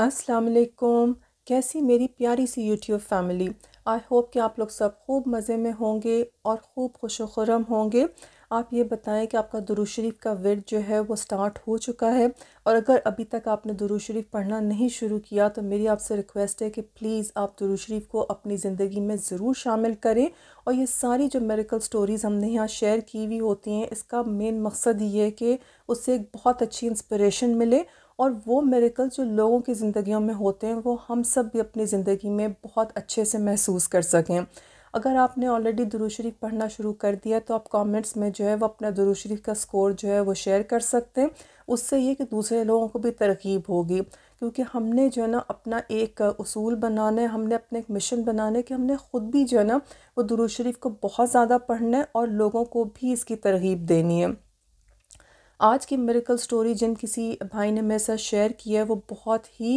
अस्सलाम वालेकुम कैसी मेरी प्यारी सी यूट्यूब फैमिली आई होप कि आप लोग सब खूब मज़े में होंगे और खूब खुश खुरम होंगे आप ये बताएं कि आपका दुरू शरीफ का वर्ड जो है वो स्टार्ट हो चुका है और अगर अभी तक आपने दुरू शरीफ पढ़ना नहीं शुरू किया तो मेरी आपसे रिक्वेस्ट है कि प्लीज़ आप दुरू शरीफ को अपनी ज़िंदगी में ज़रूर शामिल करें और ये सारी जो मेरिकल स्टोरीज़ हमने यहाँ शेयर की हुई होती हैं इसका मेन मकसद ये है कि उससे एक बहुत अच्छी इंस्परेशन मिले और वो मेरिकल जो लोगों की ज़िंदगियों में होते हैं वो हम सब भी अपनी ज़िंदगी में बहुत अच्छे से महसूस कर सकें अगर आपने ऑलरेडी दुरूशरीफ पढ़ना शुरू कर दिया तो आप कमेंट्स में जो है वो अपना दुरुशरीफ का स्कोर जो है वो शेयर कर सकते हैं उससे ये कि दूसरे लोगों को भी तरकीब होगी क्योंकि हमने जो है ना अपना एक उसूल बनाना है हमने अपने एक मिशन बनाना है कि हमने ख़ुद भी जो है ना वो दुरूशरीफ को बहुत ज़्यादा पढ़ना है और लोगों को भी इसकी तरगीब देनी है आज की मेरिकल स्टोरी जिन किसी भाई ने मेरे साथ शेयर की है वो बहुत ही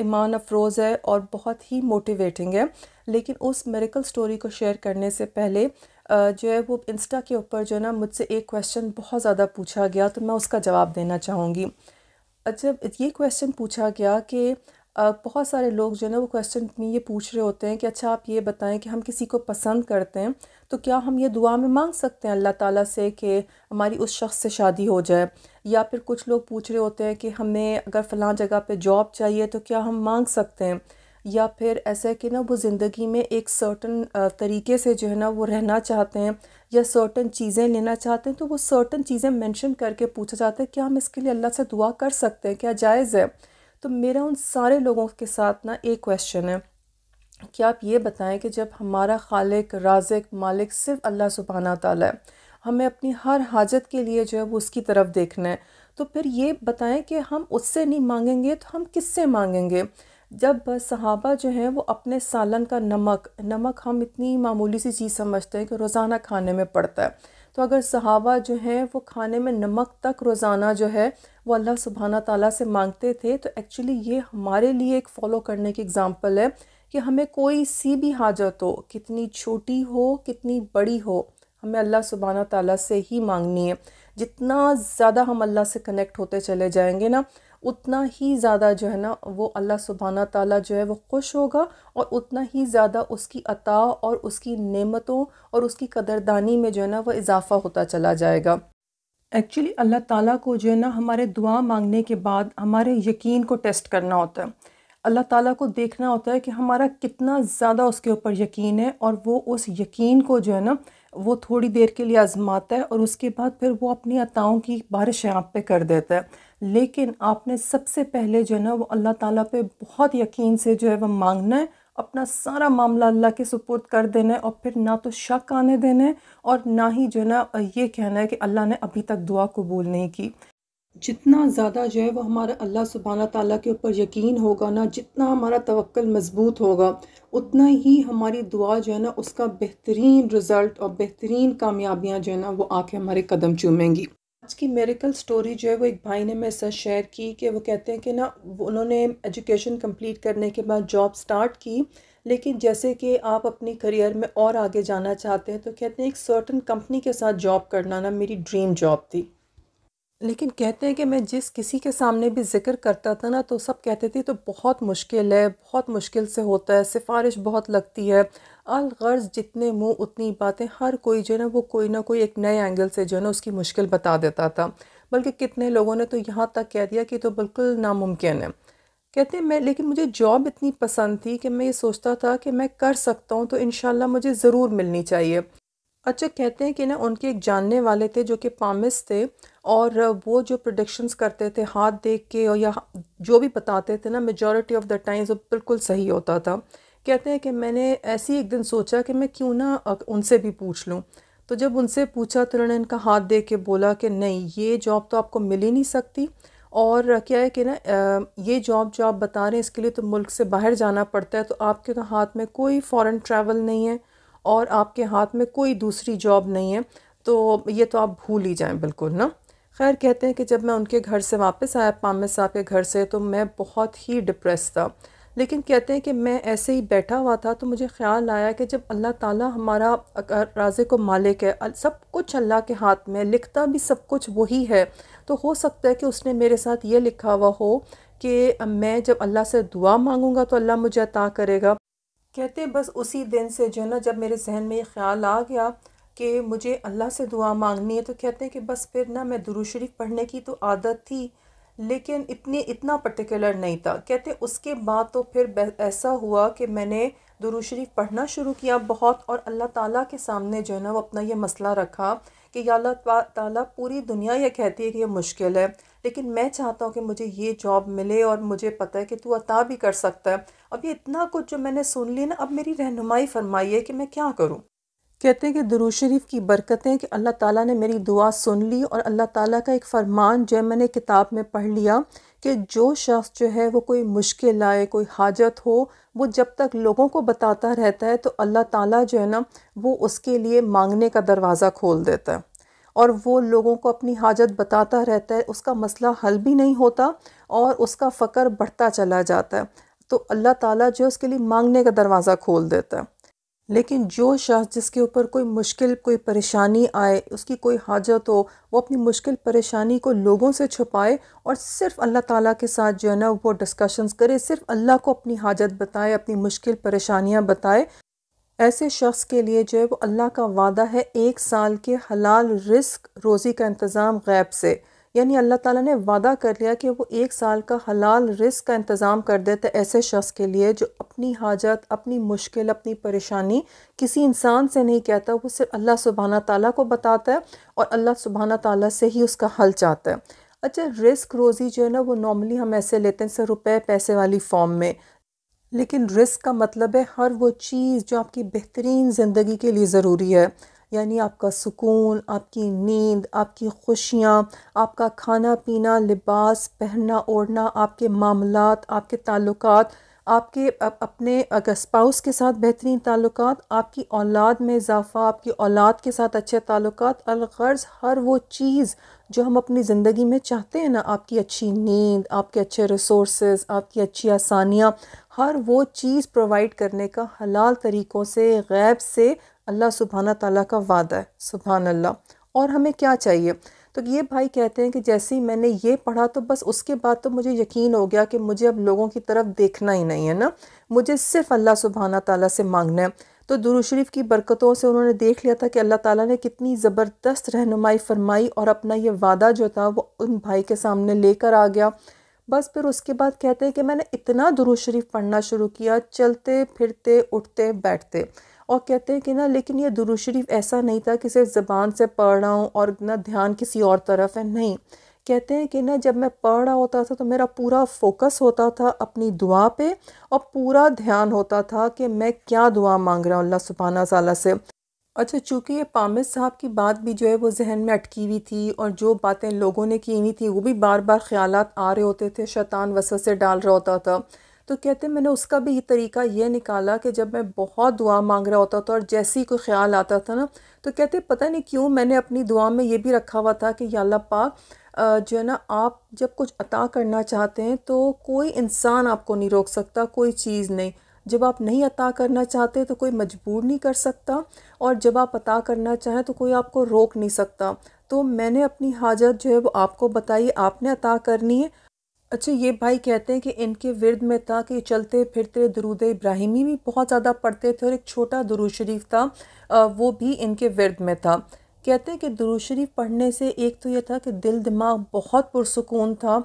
ईमान अफरोज़ है और बहुत ही मोटिवेटिंग है लेकिन उस मेरिकल स्टोरी को शेयर करने से पहले जो है वो इंस्टा के ऊपर जो है ना मुझसे एक क्वेश्चन बहुत ज़्यादा पूछा गया तो मैं उसका जवाब देना चाहूँगी अच्छा ये क्वेश्चन पूछा गया कि बहुत सारे लोग जो है ना वो क्वेश्चन में ये पूछ रहे होते हैं कि अच्छा आप ये बताएं कि हम किसी को पसंद करते हैं तो क्या हम ये दुआ में मांग सकते हैं अल्लाह ताला से कि हमारी उस शख्स से शादी हो जाए या फिर कुछ लोग पूछ रहे होते हैं कि हमें अगर फ़लाँ जगह पे जॉब चाहिए तो क्या हम मांग सकते हैं या फिर ऐसा है कि ना वो ज़िंदगी में एक सर्टन तरीके से जो है ना वो रहना चाहते हैं या सर्टन चीज़ें लेना चाहते हैं तो वो सर्टन चीज़ें मेंशन करके पूछा जाता है क्या हम इसके लिए अल्लाह से दुआ कर सकते हैं क्या जायज़ है तो मेरा उन सारे लोगों के साथ ना एक क्वेश्चन है कि आप ये बताएं कि जब हमारा खालिक राजिक मालिक सिर्फ अल्लाह सुबहाना ताला है हमें अपनी हर हाजत के लिए जो है वो उसकी तरफ देखना है तो फिर ये बताएं कि हम उससे नहीं मांगेंगे तो हम किससे मांगेंगे जब सहाबा जो हैं वो अपने सालन का नमक नमक हम इतनी मामूली सी चीज़ समझते हैं कि रोज़ाना खाने में पड़ता है तो अगर सहाबा जो हैं वो खाने में नमक तक रोज़ाना जो है वो अल्लाह सुबहाना ताला से मांगते थे तो एक्चुअली ये हमारे लिए एक फ़ॉलो करने की एग्ज़ाम्पल है कि हमें कोई सी भी हाजत हो कितनी छोटी हो कितनी बड़ी हो हमें अल्लाह सुबहाना ताली से ही मांगनी है जितना ज़्यादा हम अल्लाह से कनेक्ट होते चले जाएंगे ना उतना ही ज़्यादा जो है ना वो अल्लाह सुबहाना ताला जो है वो खुश होगा और उतना ही ज़्यादा उसकी अता और उसकी नेमतों और उसकी कदरदानी में जो है ना वो इजाफ़ा होता चला जाएगा एक्चुअली अल्लाह ताला को जो है ना हमारे दुआ मांगने के बाद हमारे यकीन को टेस्ट करना होता है अल्लाह ताला को देखना होता है कि हमारा कितना ज़्यादा उसके ऊपर यकीन है और वो उस यकीन को जो है ना वो थोड़ी देर के लिए आजमाता है और उसके बाद फिर वो अपनी अताओं की बारिश आप पे कर देता है लेकिन आपने सबसे पहले जो है ना वो अल्लाह ताला पे बहुत यकीन से जो है वह मांगना है अपना सारा मामला अल्लाह के सुपुर्द कर देना है और फिर ना तो शक आने देना है और ना ही जो है ना ये कहना है कि अल्लाह ने अभी तक दुआ कबूल नहीं की जितना ज़्यादा जो है वो हमारा अल्लाह सुबहाना ताला के ऊपर यकीन होगा ना जितना हमारा तवक्ल मज़बूत होगा उतना ही हमारी दुआ जो है ना उसका बेहतरीन रिज़ल्ट और बेहतरीन कामयाबियाँ जो है ना वो आके हमारे कदम चूमेंगी आज की मेरिकल स्टोरी जो है वो एक भाई ने मेरे साथ शेयर की कि वो कहते हैं कि ना उन्होंने एजुकेशन कम्प्लीट करने के बाद जॉब स्टार्ट की लेकिन जैसे कि आप अपनी करियर में और आगे जाना चाहते हैं तो कहते हैं एक सर्टन कंपनी के साथ जॉब करना ना मेरी ड्रीम जॉब थी लेकिन कहते हैं कि मैं जिस किसी के सामने भी जिक्र करता था ना तो सब कहते थे तो बहुत मुश्किल है बहुत मुश्किल से होता है सिफारिश बहुत लगती है अलगर्ज जितने मुंह उतनी बातें हर कोई जो है ना वो कोई ना कोई एक नए एंगल से जो है ना उसकी मुश्किल बता देता था बल्कि कितने लोगों ने तो यहाँ तक कह दिया कि तो बिल्कुल नामुमकिन है कहते हैं मैं लेकिन मुझे जॉब इतनी पसंद थी कि मैं ये सोचता था कि मैं कर सकता हूँ तो इन मुझे ज़रूर मिलनी चाहिए अच्छा कहते हैं कि ना उनके एक जानने वाले थे जो कि पामिस थे और वो जो प्रोडिक्शंस करते थे हाथ देख के और या जो भी बताते थे ना मेजॉरिटी ऑफ द टाइम्स वो बिल्कुल सही होता था कहते हैं कि मैंने ऐसे ही एक दिन सोचा कि मैं क्यों ना उनसे भी पूछ लूँ तो जब उनसे पूछा तो उन्होंने इनका हाथ देख के बोला कि नहीं ये जॉब तो आपको मिल ही नहीं सकती और क्या है कि ना ये जॉब जो आप बता रहे हैं इसके लिए तो मुल्क से बाहर जाना पड़ता है तो आपके तो हाथ में कोई फॉरेन ट्रैवल नहीं है और आपके हाथ में कोई दूसरी जॉब नहीं है तो ये तो आप भूल ही जाएं बिल्कुल ना खैर कहते हैं कि जब मैं उनके घर से वापस आया पामे साहब के घर से तो मैं बहुत ही डिप्रेस था लेकिन कहते हैं कि मैं ऐसे ही बैठा हुआ था तो मुझे ख्याल आया कि जब अल्लाह ताला हमारा राजे को मालिक है सब कुछ अल्लाह के हाथ में लिखता भी सब कुछ वही है तो हो सकता है कि उसने मेरे साथ ये लिखा हुआ हो कि मैं जब अल्लाह से दुआ मांगूंगा तो अल्लाह मुझे अता करेगा कहते हैं बस उसी दिन से जो है ना जब मेरे जहन में ये ख्याल आ गया कि मुझे अल्लाह से दुआ मांगनी है तो कहते हैं कि बस फिर ना मैं दुरू शरीफ पढ़ने की तो आदत थी लेकिन इतने इतना पर्टिकुलर नहीं था कहते उसके बाद तो फिर ऐसा हुआ कि मैंने दुरू शरीफ पढ़ना शुरू किया बहुत और अल्लाह ताला के सामने जो है ना वो अपना ये मसला रखा कि या ताला पूरी दुनिया ये कहती है कि ये मुश्किल है लेकिन मैं चाहता हूँ कि मुझे ये जॉब मिले और मुझे पता है कि तू अता भी कर सकता है अब ये इतना कुछ जो मैंने सुन लिया ना अब मेरी रहनुमाई है कि मैं क्या करूँ कहते हैं कि दरू शरीफ की बरकतें कि अल्लाह ताला ने मेरी दुआ सुन ली और अल्लाह ताला का एक फ़रमान जो मैंने किताब में पढ़ लिया कि जो शख्स जो है वो कोई मुश्किल आए कोई हाजत हो वो जब तक लोगों को बताता रहता है तो अल्लाह ताला जो है ना वो उसके लिए मांगने का दरवाज़ा खोल देता है और वो लोगों को अपनी हाजत बताता रहता है उसका मसला हल भी नहीं होता और उसका फ़कर बढ़ता चला जाता है तो अल्लाह ताला जो है उसके लिए मांगने का दरवाज़ा खोल देता है लेकिन जो शख्स जिसके ऊपर कोई मुश्किल कोई परेशानी आए उसकी कोई हाजत हो वो अपनी मुश्किल परेशानी को लोगों से छुपाए और सिर्फ अल्लाह ताला के साथ जो है ना वो डिस्कशंस करे सिर्फ अल्लाह को अपनी हाजत बताए अपनी मुश्किल परेशानियां बताए ऐसे शख्स के लिए जो है वो अल्लाह का वादा है एक साल के हलाल रिस्क रोज़ी का इंतज़ाम गैब से यानी अल्लाह ताला ने वादा कर लिया कि वो एक साल का हलाल रिस्क का इंतज़ाम कर देते तो ऐसे शख्स के लिए जो अपनी हाजत अपनी मुश्किल अपनी परेशानी किसी इंसान से नहीं कहता वो सिर्फ अल्लाह सुबहाना ताली को बताता है और अल्लाह सुबहाना ताली से ही उसका हल चाहता है अच्छा रिस्क रोज़ी जो है ना वो नॉर्मली हम ऐसे लेते हैं सर रुपये पैसे वाली फॉर्म में लेकिन रिस्क का मतलब है हर वो चीज़ जो आपकी बेहतरीन ज़िंदगी के लिए ज़रूरी है यानी आपका सुकून आपकी नींद आपकी खुशियाँ आपका खाना पीना लिबास पहनना ओढ़ना आपके मामलात आपके ताल्लुक आपके अपने अगर स्पाउस के साथ बेहतरीन ताल्लुक आपकी औलाद में इजाफ़ा आपकी औलाद के साथ अच्छे ताल्लुक अलगर्ज़ हर वो चीज़ जो हम अपनी ज़िंदगी में चाहते हैं ना आपकी अच्छी नींद आपके अच्छे रिसोर्स आपकी अच्छी आसानियाँ हर वो चीज़ प्रोवाइड करने का हलाल तरीक़ों से गैब से अल्लाह सुबहाना ताला का वादा है सुबहान अल्लाह और हमें क्या चाहिए तो ये भाई कहते हैं कि जैसे ही मैंने ये पढ़ा तो बस उसके बाद तो मुझे यकीन हो गया कि मुझे अब लोगों की तरफ देखना ही नहीं है ना मुझे सिर्फ अल्लाह सुबहाना ताला से मांगना है तो दुरुशरीफ़ की बरकतों से उन्होंने देख लिया था कि अल्लाह ताला ने कितनी ज़बरदस्त रहनुमाई फरमाई और अपना ये वादा जो था वो उन भाई के सामने लेकर आ गया बस फिर उसके बाद कहते हैं कि मैंने इतना दुरुशरीफ पढ़ना शुरू किया चलते फिरते उठते बैठते और कहते हैं कि ना लेकिन ये दुरुद शरीफ ऐसा नहीं था कि सिर्फ ज़बान से पढ़ रहा हूँ और ना ध्यान किसी और तरफ है नहीं कहते हैं कि ना जब मैं पढ़ रहा होता था तो मेरा पूरा फोकस होता था अपनी दुआ पे और पूरा ध्यान होता था कि मैं क्या दुआ मांग रहा हूँ अल्लाह सुबहाना साला से अच्छा चूँकि ये पामिर साहब की बात भी जो है वो जहन में अटकी हुई थी और जो बातें लोगों ने की हुई थी वो भी बार बार ख्याल आ रहे होते थे शैतान से डाल रहा होता था तो कहते मैंने उसका भी तरीका ये निकाला कि जब मैं बहुत दुआ मांग रहा होता था और जैसे ही कोई ख्याल आता था ना तो कहते पता नहीं क्यों मैंने अपनी दुआ में ये भी रखा हुआ था कि याल्ला पाक जो है ना आप जब कुछ अता करना चाहते हैं तो कोई इंसान आपको नहीं रोक सकता कोई चीज़ नहीं जब आप नहीं अता करना चाहते तो कोई मजबूर नहीं कर सकता और जब आप अता करना चाहें तो कोई आपको रोक नहीं सकता तो मैंने अपनी हाजत जो है वो आपको बताई आपने अता करनी है अच्छा ये भाई कहते हैं कि इनके विरद में था कि चलते फिरते दरूद इब्राहिमी भी बहुत ज़्यादा पढ़ते थे और एक छोटा दरूद शरीफ था वो भी इनके विरद में था कहते हैं कि दरूद शरीफ पढ़ने से एक तो ये था कि दिल दिमाग बहुत पुरसकून था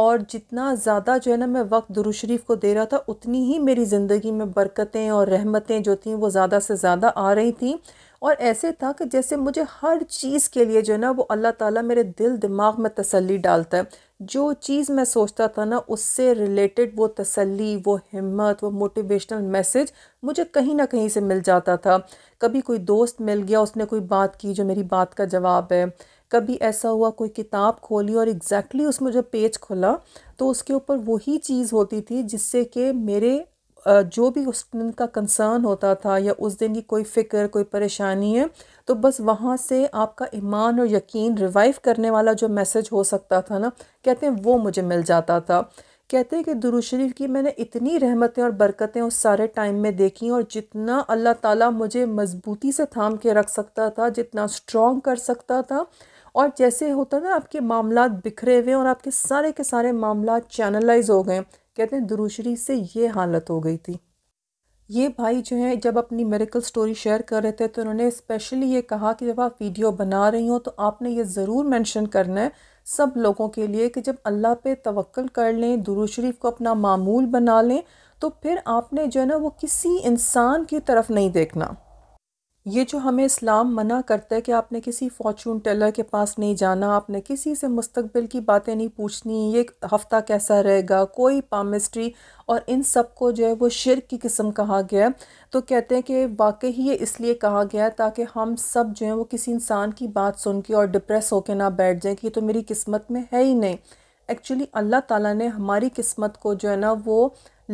और जितना ज़्यादा जो है ना मैं वक्त दरूद शरीफ को दे रहा था उतनी ही मेरी ज़िंदगी में बरकतें और रहमतें जो थीं वो ज़्यादा से ज़्यादा आ रही थी और ऐसे था कि जैसे मुझे हर चीज़ के लिए जो है ना वो अल्लाह ताला मेरे दिल दिमाग में तसल्ली डालता है जो चीज़ मैं सोचता था ना उससे रिलेटेड वो तसल्ली वो हिम्मत वो मोटिवेशनल मैसेज मुझे कहीं ना कहीं से मिल जाता था कभी कोई दोस्त मिल गया उसने कोई बात की जो मेरी बात का जवाब है कभी ऐसा हुआ कोई किताब खोली और एग्जैक्टली exactly उसमें जो पेज खुला तो उसके ऊपर वही चीज़ होती थी जिससे कि मेरे जो भी उस दिन का कंसर्न होता था या उस दिन की कोई फ़िक्र कोई परेशानी है तो बस वहाँ से आपका ईमान और यकीन रिवाइव करने वाला जो मैसेज हो सकता था ना कहते हैं वो मुझे मिल जाता था कहते हैं कि दुरू शरीफ की मैंने इतनी रहमतें और बरकतें उस सारे टाइम में देखी और जितना अल्लाह ताला मुझे मजबूती से थाम के रख सकता था जितना स्ट्रॉन्ग कर सकता था और जैसे होता ना आपके मामला बिखरे हुए और आपके सारे के सारे मामला चैनलाइज हो गए कहते हैं दुरुशरी से ये हालत हो गई थी ये भाई जो है जब अपनी मेरिकल स्टोरी शेयर कर रहे थे तो उन्होंने स्पेशली ये कहा कि जब आप वीडियो बना रही हो तो आपने ये ज़रूर मेंशन करना है सब लोगों के लिए कि जब अल्लाह पे तवक्ल कर लें दुरू शरीफ को अपना मामूल बना लें तो फिर आपने जो है ना वो किसी इंसान की तरफ नहीं देखना ये जो हमें इस्लाम मना करता है कि आपने किसी फॉर्चून टेलर के पास नहीं जाना आपने किसी से मुस्तबिल की बातें नहीं पूछनी ये हफ्ता कैसा रहेगा कोई पामिस्ट्री और इन सब को जो है वो शिर की किस्म कहा गया तो कहते हैं कि वाकई ही ये इसलिए कहा गया ताकि हम सब जो है वो किसी इंसान की बात सुन के और डिप्रेस होकर ना बैठ जाए कि तो मेरी किस्मत में है ही नहीं एक्चुअली अल्लाह ताली ने हमारी किस्मत को जो है ना वो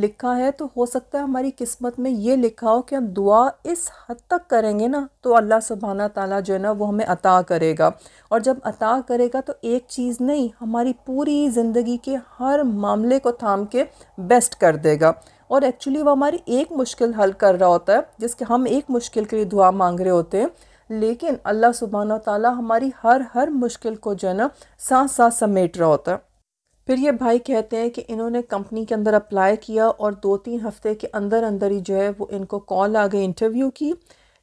लिखा है तो हो सकता है हमारी किस्मत में ये लिखा हो कि हम दुआ इस हद तक करेंगे ना तो अल्लाह सुबहाना ताला जो है ना वो हमें अता करेगा और जब अता करेगा तो एक चीज़ नहीं हमारी पूरी ज़िंदगी के हर मामले को थाम के बेस्ट कर देगा और एक्चुअली वो हमारी एक मुश्किल हल कर रहा होता है जिसके हम एक मुश्किल के लिए दुआ मांग रहे होते हैं लेकिन अल्लाह सुबहाना ताली हमारी हर हर मुश्किल को जो है ना साथ समेट रहा होता है फिर ये भाई कहते हैं कि इन्होंने कंपनी के अंदर अप्लाई किया और दो तीन हफ्ते के अंदर अंदर ही जो है वो इनको कॉल आ गई इंटरव्यू की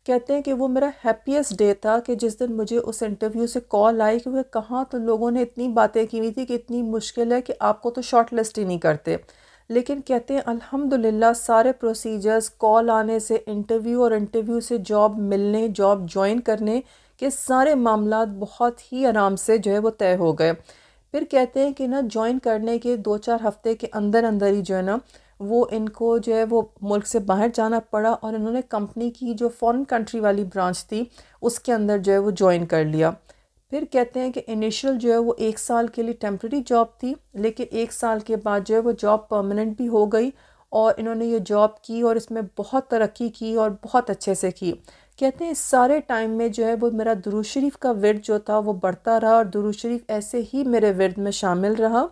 कहते हैं कि वो मेरा हैप्पीएस्ट डे था कि जिस दिन मुझे उस इंटरव्यू से कॉल आई कि वह कहाँ तो लोगों ने इतनी बातें की हुई थी कि इतनी मुश्किल है कि आपको तो शॉर्ट लिस्ट ही नहीं करते लेकिन कहते हैं अल्हम्दुलिल्लाह सारे प्रोसीजर्स कॉल आने से इंटरव्यू और इंटरव्यू से जॉब मिलने जॉब ज्वाइन करने के सारे मामला बहुत ही आराम से जो है वो तय हो गए फिर कहते हैं कि ना ज्वाइन करने के दो चार हफ्ते के अंदर अंदर ही जो है ना वो इनको जो है वो मुल्क से बाहर जाना पड़ा और इन्होंने कंपनी की जो फॉरेन कंट्री वाली ब्रांच थी उसके अंदर जो है वो ज्वाइन कर लिया फिर कहते हैं कि इनिशियल जो है वो एक साल के लिए टेम्प्रेरी जॉब थी लेकिन एक साल के बाद जो है वो जॉब परमानेंट भी हो गई और इन्होंने ये जॉब की और इसमें बहुत तरक्की की और बहुत अच्छे से की कहते हैं इस सारे टाइम में जो है वो मेरा दुरू शरीफ का विरद जो था वो बढ़ता रहा और दुरू शरीफ ऐसे ही मेरे विरद में शामिल रहा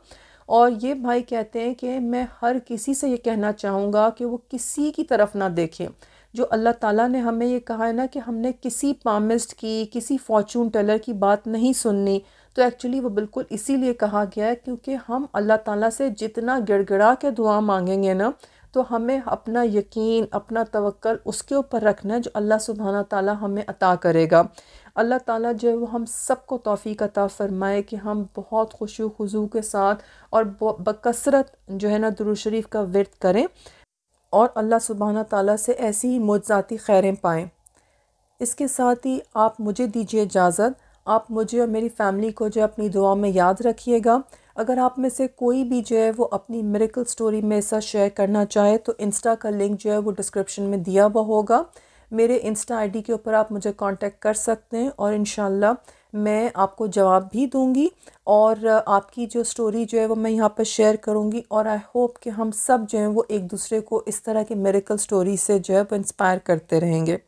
और ये भाई कहते हैं कि मैं हर किसी से ये कहना चाहूँगा कि वो किसी की तरफ ना देखें जो अल्लाह ताला ने हमें ये कहा है ना कि हमने किसी पामिस्ट की किसी फॉर्चून टेलर की बात नहीं सुननी तो एक्चुअली वो बिल्कुल इसीलिए कहा गया है क्योंकि हम अल्लाह ताला से जितना गिड़गिड़ा के दुआ मांगेंगे ना तो हमें अपना यकीन अपना तवक्ल उसके ऊपर रखना है जो अल्लाह सुबहाना ताला हमें अता करेगा अल्लाह ताला जो है वो हम सबको तोफ़ी अता फ़रमाए कि हम बहुत खुशी खजू के साथ और बकसरत जो है ना दुरुशरीफ़ का वर्त करें और अल्लाह सुबहाना ताली से ऐसी ही मुजाती खैरें पाएँ इसके साथ ही आप मुझे दीजिए इजाज़त आप मुझे और मेरी फैमिली को जो अपनी दुआ में याद रखिएगा अगर आप में से कोई भी जो है वो अपनी मेरिकल स्टोरी में ऐसा शेयर करना चाहे तो इंस्टा का लिंक जो है वो डिस्क्रिप्शन में दिया हुआ होगा मेरे इंस्टा आईडी के ऊपर आप मुझे कांटेक्ट कर सकते हैं और इन मैं आपको जवाब भी दूंगी और आपकी जो स्टोरी जो है वो मैं यहाँ पर शेयर करूँगी और आई होप कि हम सब जो है वो एक दूसरे को इस तरह की मेरिकल स्टोरी से जो है वो इंस्पायर करते रहेंगे